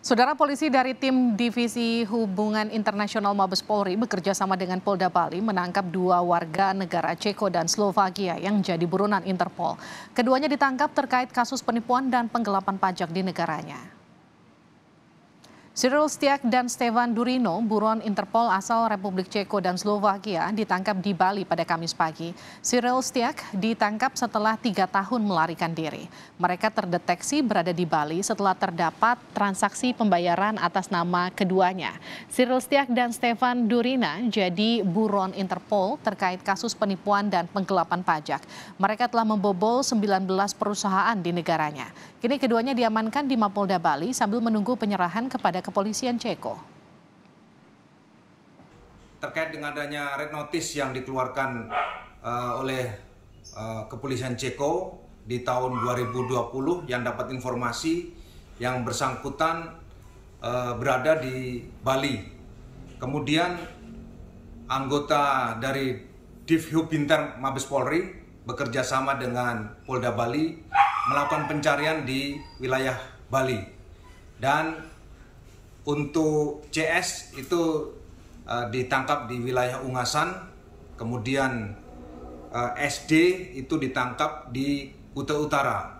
Saudara polisi dari tim Divisi Hubungan Internasional Mabes Polri bekerja sama dengan Polda Bali menangkap dua warga negara Ceko dan Slovakia yang jadi buronan Interpol. Keduanya ditangkap terkait kasus penipuan dan penggelapan pajak di negaranya. Cyril Stiak dan Stefan Durino, buron Interpol asal Republik Ceko dan Slovakia, ditangkap di Bali pada Kamis pagi. Cyril Stiak ditangkap setelah tiga tahun melarikan diri. Mereka terdeteksi berada di Bali setelah terdapat transaksi pembayaran atas nama keduanya. Cyril Stiak dan Stefan Durina jadi buron Interpol terkait kasus penipuan dan penggelapan pajak. Mereka telah membobol 19 perusahaan di negaranya. Kini keduanya diamankan di Mapolda Bali sambil menunggu penyerahan kepada kepada kepolisian Ceko. Terkait dengan adanya red notice yang dikeluarkan uh, oleh uh, kepolisian Ceko di tahun 2020 yang dapat informasi yang bersangkutan uh, berada di Bali. Kemudian anggota dari Divhub Bintar Mabes Polri bekerja sama dengan Polda Bali melakukan pencarian di wilayah Bali. Dan untuk CS itu uh, ditangkap di wilayah Ungasan, kemudian uh, eh, SD itu ditangkap di Kuta Utara.